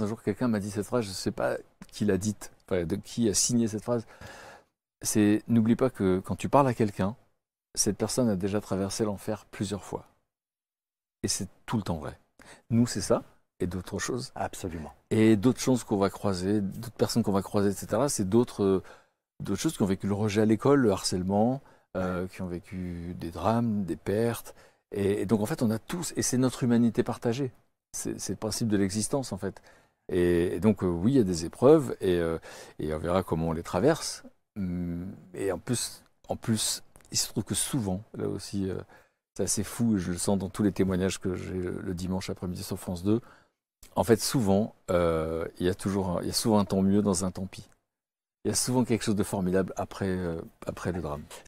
Un jour, quelqu'un m'a dit cette phrase, je ne sais pas qui l'a dite, de qui a signé cette phrase. C'est n'oublie pas que quand tu parles à quelqu'un, cette personne a déjà traversé l'enfer plusieurs fois. Et c'est tout le temps vrai. Nous, c'est ça, et d'autres choses. Absolument. Et d'autres choses qu'on va croiser, d'autres personnes qu'on va croiser, etc. C'est euh, d'autres choses qui ont vécu le rejet à l'école, le harcèlement, euh, qui ont vécu des drames, des pertes. Et, et donc, en fait, on a tous, et c'est notre humanité partagée. C'est le principe de l'existence, en fait. Et, donc, euh, oui, il y a des épreuves et, euh, on verra comment on les traverse. Hum, et en plus, en plus il se trouve que souvent, là aussi, euh, c'est assez fou, je le sens dans tous les témoignages que j'ai le dimanche après-midi sur France 2. En fait, souvent, il y a toujours, un, il y a souvent un temps mieux dans un temps pis. Il y a souvent quelque chose de formidable après, après le drame.